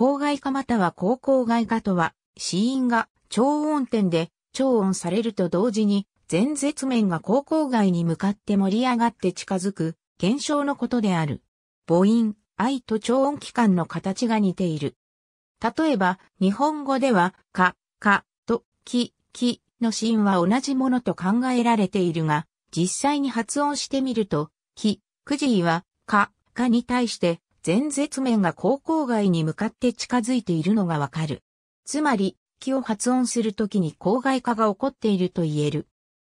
郊外化または高郊外化とは、死因が超音点で超音されると同時に、前絶面が高郊外に向かって盛り上がって近づく現象のことである。母音、愛と超音器官の形が似ている。例えば、日本語では、か、か、と、き、きの芯は同じものと考えられているが、実際に発音してみると、き、くじいは、か、かに対して、前絶面が高校外に向かって近づいているのがわかる。つまり、気を発音するときに郊外化が起こっていると言える。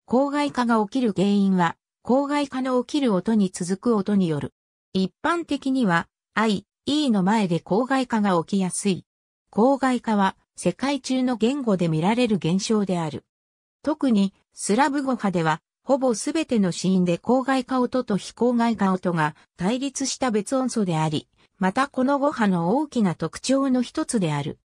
郊外化が起きる原因は、郊外化の起きる音に続く音による。一般的には、I、E の前で郊外化が起きやすい。郊外化は、世界中の言語で見られる現象である。特に、スラブ語派では、ほぼすべてのシーンで公害化音と非公害化音が対立した別音素であり、またこの語波の大きな特徴の一つである。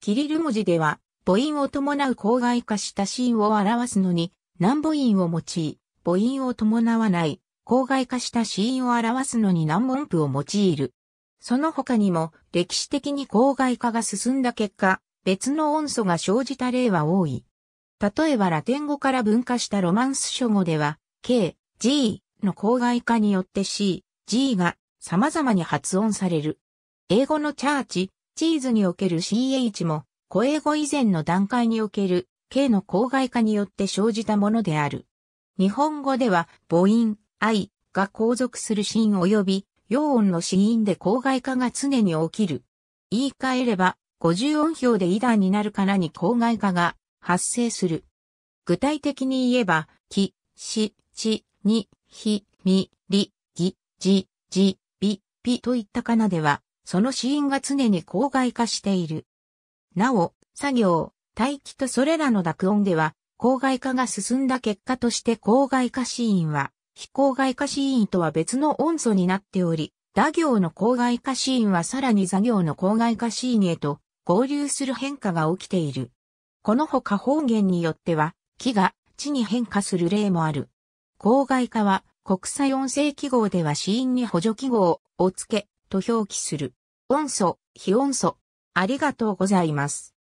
キリル文字では、母音を伴う公害化したシーンを表すのに、何母音を用い、母音を伴わない、公害化したシーンを表すのに何音符を用いる。その他にも、歴史的に公害化が進んだ結果、別の音素が生じた例は多い。例えばラテン語から分化したロマンス書語では、K、G の公害化によって C、G が様々に発音される。英語のチャーチ、チーズにおける CH も、古英語以前の段階における K の公害化によって生じたものである。日本語では母音、I が後続するシーン及び、陽音の死因で公害化が常に起きる。言い換えれば、50音表でイダになるからに公害化が発生する。具体的に言えば、き、し、ち、に、ひ、み、り、ぎ、じ、じ、び、ぴといったかなでは、その子音が常に公害化している。なお、作業、待機とそれらの濁音では、公害化が進んだ結果として公害化ーンは、非公害化ーンとは別の音素になっており、打行の公害化ーンはさらに座行の公害化ーンへと合流する変化が起きている。この他方言によっては、木が地に変化する例もある。郊外化は、国際音声記号では死因に補助記号を付けと表記する。音素、非音素。ありがとうございます。